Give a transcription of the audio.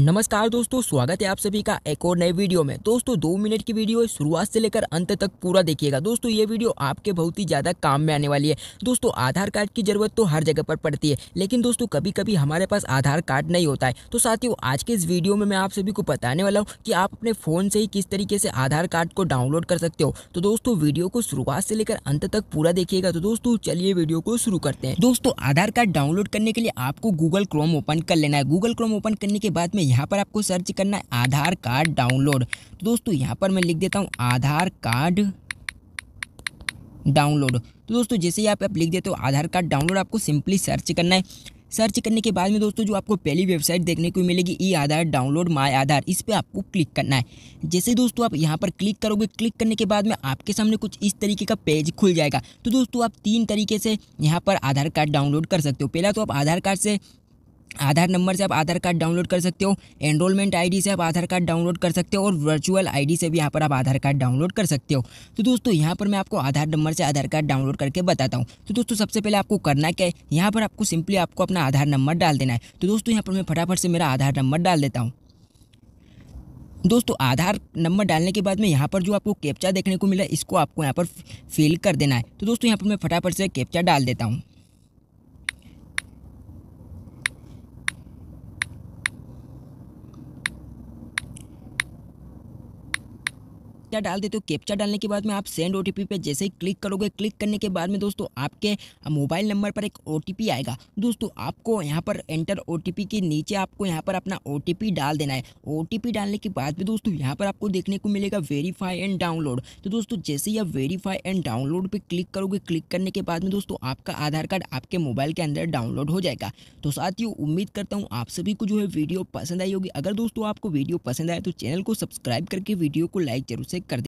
नमस्कार दोस्तों स्वागत है आप सभी का एक और नए वीडियो में दोस्तों दो मिनट की वीडियो है शुरुआत से लेकर अंत तक पूरा देखिएगा दोस्तों ये वीडियो आपके बहुत ही ज़्यादा काम में आने वाली है दोस्तों आधार कार्ड की ज़रूरत तो हर जगह पर पड़ती है लेकिन दोस्तों कभी कभी हमारे पास आधार कार्ड नहीं होता है तो साथियों आज के इस वीडियो में मैं आप सभी को बताने वाला हूँ कि आप अपने फ़ोन से ही किस तरीके से आधार कार्ड को डाउनलोड कर सकते हो तो दोस्तों वीडियो को शुरुआत से लेकर अंत तक पूरा देखिएगा तो दोस्तों चलिए वीडियो को शुरू करते हैं दोस्तों आधार कार्ड डाउनलोड करने के लिए आपको गूगल क्रोम ओपन कर लेना है गूगल क्रोम ओपन करने के बाद में यहाँ पर आपको सर्च करना है आधार कार्ड डाउनलोड तो दोस्तों यहाँ पर मैं लिख देता हूँ आधार कार्ड डाउनलोड तो दोस्तों जैसे ही आप, आप लिख देते हो आधार कार्ड डाउनलोड आपको सिंपली सर्च करना है सर्च करने के बाद में दोस्तों जो आपको पहली वेबसाइट देखने को मिलेगी ई आधार डाउनलोड माय आधार इस पर आपको क्लिक करना है जैसे दोस्तों आप यहाँ पर क्लिक करोगे क्लिक करने के बाद में आपके सामने कुछ इस तरीके का पेज खुल जाएगा तो दोस्तों आप तीन तरीके से यहाँ पर आधार कार्ड डाउनलोड कर सकते हो पहला तो आप आधार कार्ड से आधार नंबर से आप आधार कार्ड डाउनलोड कर सकते हो एनरोलमेंट आईडी से आप आधार कार्ड डाउनलोड कर सकते हो और वर्चुअल आईडी से भी यहाँ पर आप आधार कार्ड डाउनलोड कर सकते हो तो दोस्तों यहाँ पर मैं आपको आधार नंबर से आधार कार्ड डाउनलोड करके बताता हूँ तो दोस्तों सबसे पहले आपको करना क्या है यहाँ पर आपको सिंपली आपको अपना आधार नंबर डाल देना है तो दोस्तों यहाँ पर मैं फटाफट से मेरा आधार नंबर डाल देता हूँ दोस्तों आधार नंबर डालने के बाद में यहाँ पर जो आपको कैप्चा देखने को मिला इसको आपको यहाँ पर फिल कर देना है तो दोस्तों यहाँ पर मैं फटाफट से कैप्चा डाल देता हूँ इतना डाल देते हो कैप्चा डालने के बाद में आप सेंड ओ पे जैसे ही क्लिक करोगे क्लिक करने के बाद में दोस्तों आपके मोबाइल नंबर पर एक ओ आएगा दोस्तों आपको यहाँ पर एंटर ओ के नीचे आपको यहाँ पर अपना ओ डाल देना है ओ डालने के बाद में दोस्तों यहाँ पर आपको देखने को मिलेगा वेरीफाई एंड डाउनलोड तो दोस्तों जैसे ही आप वेरीफाई एंड डाउनलोड पर क्लिक करोगे क्लिक करने के बाद में दोस्तों आपका आधार कार्ड आपके मोबाइल के अंदर डाउनलोड हो जाएगा तो साथियों उम्मीद करता हूँ आप सभी को जो है वीडियो पसंद आई होगी अगर दोस्तों आपको वीडियो पसंद आए तो चैनल को सब्सक्राइब करके वीडियो को लाइक जरूर से cardíaco.